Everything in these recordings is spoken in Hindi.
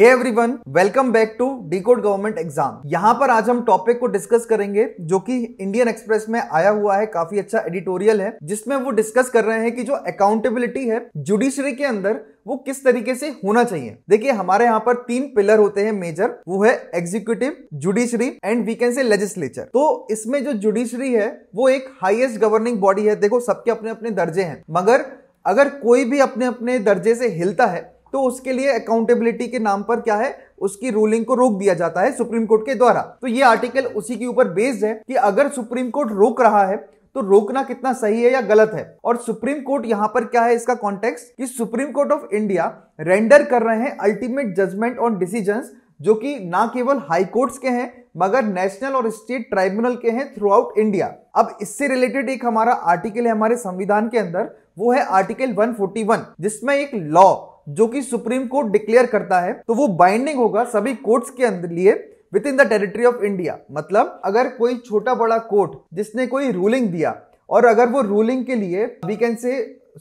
hey everyone welcome back to decode government exam यहाँ पर आज हम टॉपिक को डिस्कस करेंगे जो कि इंडियन एक्सप्रेस में आया हुआ है काफी अच्छा एडिटोरियल है जिसमें वो डिस्कस कर रहे हैं कि जो अकाउंटेबिलिटी है जुडिशरी के अंदर वो किस तरीके से होना चाहिए देखिए हमारे यहाँ पर तीन पिलर होते हैं मेजर वो है executive judiciary and we can say legislature तो इसमें जो जुडिशरी है वो एक हाईएस्ट गवर्निंग बॉडी है देखो सबके अपने अपने दर्जे हैं मगर अगर कोई भी अपने अपने दर्जे से हिलता है तो उसके लिए अकाउंटेबिलिटी के नाम पर क्या है उसकी रूलिंग को रोक दिया जाता है सुप्रीम कोर्ट के द्वारा तो ये आर्टिकल उसी के ऊपर बेस्ड है कि अगर सुप्रीम कोर्ट रोक रहा है तो रोकना कितना सही है या गलत है और सुप्रीम कोर्ट यहां पर क्या है इसका कॉन्टेक्स्ट कि Supreme Court of India render कर रहे हैं अल्टीमेट जजमेंट ऑन डिसीजंस जो कि ना केवल हाई कोर्ट्स के हैं मगर नेशनल और स्टेट ट्राइब्यूनल के हैं थ्रू आउट इंडिया अब इससे रिलेटेड एक हमारा आर्टिकल है हमारे संविधान के अंदर वो है आर्टिकल 141 जिसमें एक लॉ जो कि सुप्रीम कोर्ट डिक्लेयर करता है तो वो बाइंडिंग होगा सभी कोर्ट्स के अंदर लिए within the territory of India मतलब अगर कोई छोटा बड़ा कोर्ट जिसने कोई रूलिंग दिया और अगर वो रूलिंग के लिए we can say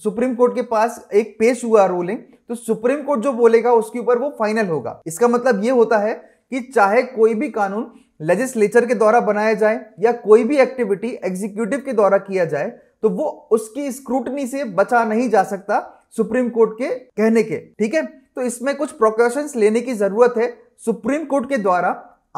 Supreme Court के पास एक पेश हुआ रूलिंग तो सुप्रीम कोर्ट जो बोलेगा उसके ऊपर वो फाइनल होगा इसका मतलब ये होता है कि चाहे कोई भी कानून लेजिस्लेचर के द्वारा बनाया जाए या कोई भी एक्टिविटी एग्जीक्यूटिव के द्वारा किया जाए तो वो उसकी स्क्रूटनी से बचा नहीं जा सकता सुप्रीम कोर्ट के कहने के ठीक है तो इसमें कुछ प्रोकॉशन लेने की जरूरत है सुप्रीम कोर्ट के द्वारा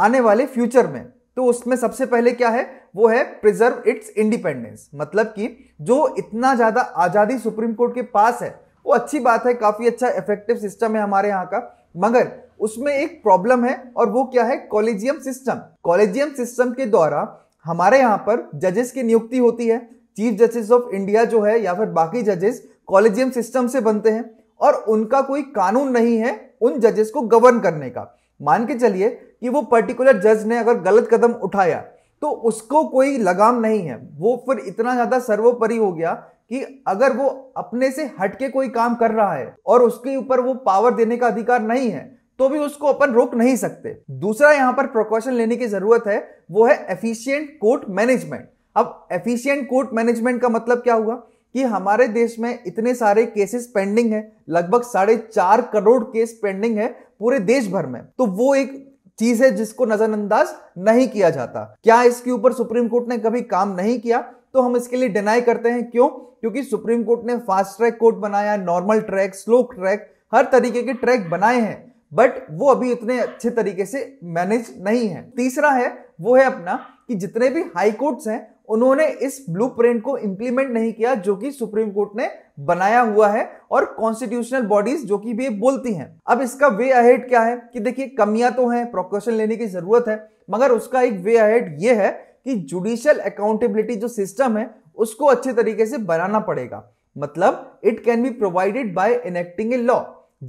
आने वाले फ्यूचर में तो उसमें सबसे पहले क्या है वो है प्रिजर्व इट्स इंडिपेंडेंस मतलब कि जो इतना ज्यादा आजादी सुप्रीम कोर्ट के पास है वो अच्छी बात है काफी अच्छा इफेक्टिव सिस्टम है हमारे यहाँ का मगर उसमें एक प्रॉब्लम है और वो क्या है कॉलेजियम सिस्टम कॉलेजियम सिस्टम के द्वारा हमारे यहाँ पर जजेस की नियुक्ति होती है चीफ जस्टिस ऑफ इंडिया जो है या फिर बाकी जजेस कॉलेजियम सिस्टम से बनते हैं और उनका कोई कानून नहीं है उन जजेस को गवर्न करने का मान के चलिए कि वो पर्टिकुलर जज ने अगर गलत कदम उठाया तो उसको कोई लगाम नहीं है वो फिर इतना ज्यादा सर्वोपरि हो गया कि अगर वो अपने से हटके कोई काम कर रहा है और उसके ऊपर वो पावर देने का अधिकार नहीं है तो भी उसको अपन रोक नहीं सकते दूसरा यहां पर प्रिकॉशन लेने की जरूरत है वो है एफिशिएंट कोर्ट मैनेजमेंट अब एफिशिएंट कोर्ट मैनेजमेंट का मतलब क्या हुआ कि हमारे देश में इतने सारे केसेस पेंडिंग है लगभग साढ़े चार करोड़ केस पेंडिंग है पूरे देश भर में तो वो एक चीज है जिसको नजरअंदाज नहीं किया जाता क्या इसके ऊपर सुप्रीम कोर्ट ने कभी काम नहीं किया तो हम इसके लिए डिनाई करते हैं क्यों क्योंकि सुप्रीम कोर्ट ने फास्ट ट्रैक कोर्ट बनाया नॉर्मल ट्रैक स्लो ट्रैक हर तरीके के ट्रैक बनाए हैं बट वो अभी इतने अच्छे तरीके से मैनेज नहीं है तीसरा है वो है अपना कि जितने भी हाई कोर्ट्स हैं उन्होंने इस ब्लूप्रिंट को इंप्लीमेंट नहीं किया जो कि सुप्रीम कोर्ट ने बनाया हुआ है और कॉन्स्टिट्यूशनल बॉडीज जो कि भी बोलती हैं अब इसका वे अहेड क्या है कि देखिए कमियां तो हैं प्रोकॉशन लेने की जरूरत है मगर उसका एक वे अहेड ये है कि जुडिशियल अकाउंटेबिलिटी जो सिस्टम है उसको अच्छे तरीके से बनाना पड़ेगा मतलब it can be provided by enacting a law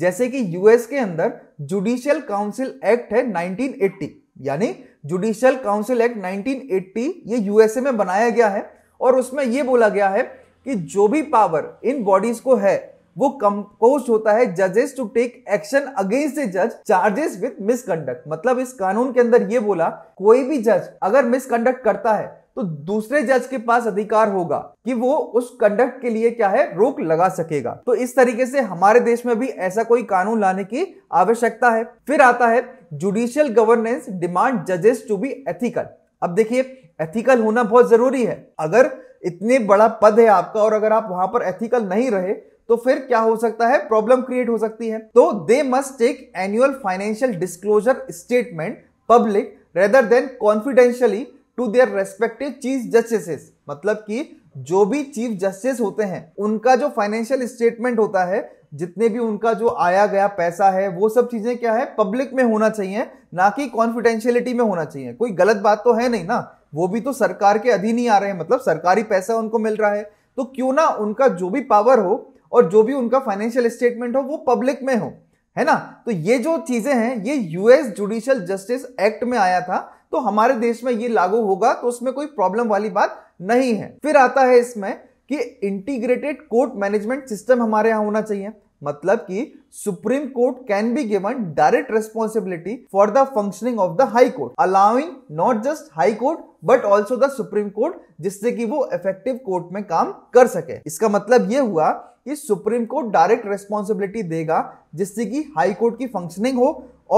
जैसे कि यूएस के अंदर जुडिशियल काउंसिल एक्ट है 1980 यानी जुडिशियल काउंसिल एक्ट 1980 ये यूएसए में बनाया गया है और उसमें ये बोला गया है कि जो भी पावर इन बॉडीज को है वो कंपोज होता है जजेस टू टेक एक्शन अगेंस्ट ए जज चार्जेस विद मिसकंडक्ट मतलब इस कानून के अंदर ये बोला कोई भी जज अगर मिसकंडक्ट करता है तो दूसरे जज के पास अधिकार होगा कि वो उस कंडक्ट के लिए क्या है रोक लगा सकेगा तो इस तरीके से हमारे देश में भी ऐसा कोई कानून लाने की आवश्यकता है फिर आता है जुडिशियल गवर्नेंस डिमांड जजेस टू बी एथिकल अब देखिए एथिकल होना बहुत जरूरी है अगर इतने बड़ा पद है आपका और अगर आप वहां पर एथिकल नहीं रहे तो फिर क्या हो सकता है प्रॉब्लम क्रिएट हो सकती है तो they must take annual financial disclosure statement public rather than confidentially to their respective chief justice मतलब कि जो भी चीफ जस्टिस होते हैं उनका जो फाइनेंशियल स्टेटमेंट होता है जितने भी उनका जो आया गया पैसा है वो सब चीजें क्या है पब्लिक में होना चाहिए ना कि कॉन्फिडेंशियलिटी में होना चाहिए कोई गलत बात तो है नहीं ना वो भी तो सरकार के अधीन ही आ रहे हैं मतलब सरकारी पैसा उनको मिल रहा है तो क्यों ना उनका जो भी पावर हो और जो भी उनका फाइनेंशियल स्टेटमेंट हो वो पब्लिक में हो है ना तो ये जो चीजें हैं ये यूएस जुडिशियल जस्टिस एक्ट में आया था तो हमारे देश में ये लागू होगा तो उसमें कोई प्रॉब्लम वाली बात नहीं है फिर आता है इसमें कि इंटीग्रेटेड कोर्ट मैनेजमेंट सिस्टम हमारे यहां होना चाहिए मतलब कि Supreme Court can be given direct responsibility for the functioning of the high court allowing not just high court but also the Supreme Court जिससे कि वो इफेक्टिव कोर्ट में काम कर सके इसका मतलब ये हुआ कि सुप्रीम कोर्ट डायरेक्ट रेस्पॉन्सिबिलिटी देगा जिससे कि हाई कोर्ट की फंक्शनिंग हो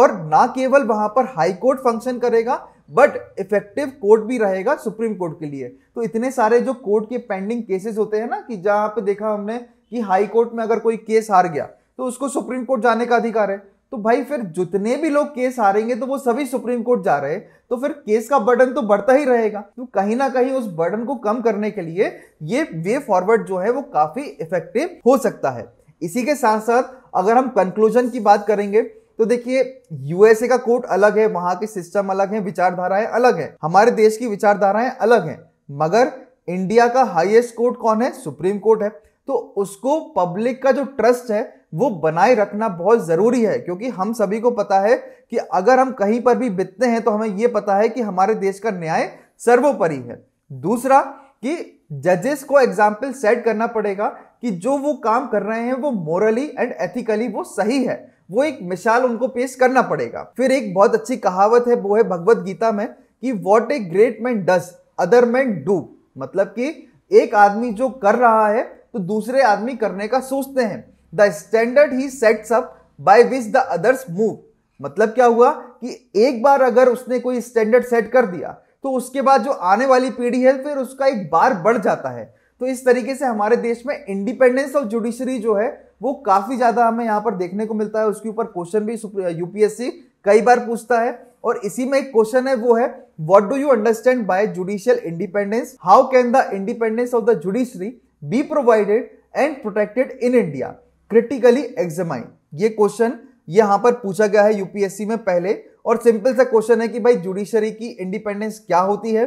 और ना केवल वहां पर हाई कोर्ट फंक्शन करेगा बट इफेक्टिव कोर्ट भी रहेगा सुप्रीम कोर्ट के लिए तो इतने सारे जो कोर्ट के पेंडिंग केसेस होते हैं ना कि जहां पे देखा हमने कि हाई कोर्ट में अगर कोई केस हार गया तो उसको सुप्रीम कोर्ट जाने का अधिकार है तो भाई फिर जितने भी लोग केस हारेंगे तो वो सभी सुप्रीम कोर्ट जा रहे तो फिर केस का बर्डन तो बढ़ता ही रहेगा तो कहीं ना कहीं उस बर्डन को कम करने के लिए ये वे फॉरवर्ड जो है वो काफी इफेक्टिव हो सकता है इसी के साथ साथ अगर हम कंक्लूजन की बात करेंगे तो देखिए यूएसए का कोर्ट अलग है वहां के सिस्टम अलग है विचारधाराएं अलग है हमारे देश की विचारधाराएं अलग है मगर इंडिया का हाईएस्ट कोर्ट कौन है सुप्रीम कोर्ट है तो उसको पब्लिक का जो ट्रस्ट है वो बनाए रखना बहुत जरूरी है क्योंकि हम सभी को पता है कि अगर हम कहीं पर भी बितते हैं तो हमें यह पता है कि हमारे देश का न्याय सर्वोपरि है दूसरा कि जजेस को एग्जाम्पल सेट करना पड़ेगा कि जो वो काम कर रहे हैं वो मोरली एंड एथिकली वो सही है वो एक मिसाल उनको पेश करना पड़ेगा फिर एक बहुत अच्छी कहावत है वो है भगवत गीता में कि what a great man does other man do मतलब कि एक आदमी जो कर रहा है तो दूसरे आदमी करने का सोचते हैं द स्टैंडर्ड ही sets up by which the others move मतलब क्या हुआ कि एक बार अगर उसने कोई स्टैंडर्ड सेट कर दिया तो उसके बाद जो आने वाली पीढ़ी है फिर उसका एक बार बढ़ जाता है तो इस तरीके से हमारे देश में इंडिपेंडेंस ऑफ जुडिशरी जो है वो काफी ज्यादा हमें यहाँ पर देखने को मिलता है उसके ऊपर क्वेश्चन भी यूपीएससी कई बार पूछता है और इसी में एक क्वेश्चन है वो है what do you understand by judicial independence how can the independence of the judiciary be provided and protected in India critically examine ये क्वेश्चन यहां पर पूछा गया है यूपीएससी में पहले और सिंपल सा क्वेश्चन है कि भाई जुडिशरी की इंडिपेंडेंस क्या होती है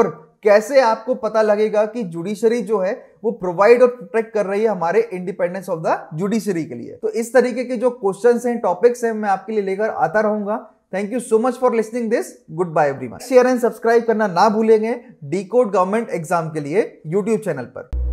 और कैसे आपको पता लगेगा कि जुडिशरी जो है वो प्रोवाइड और प्रोटेक्ट कर रही है हमारे इंडिपेंडेंस ऑफ द जुडिशरी के लिए तो इस तरीके के जो क्वेश्चन है टॉपिक्स है मैं आपके लिए लेकर आता रहूंगा thank you so much for listening this good bye everyone share and subscribe करना ना भूलेंगे डी कोड गवर्नमेंट एग्जाम के लिए यूट्यूब चैनल पर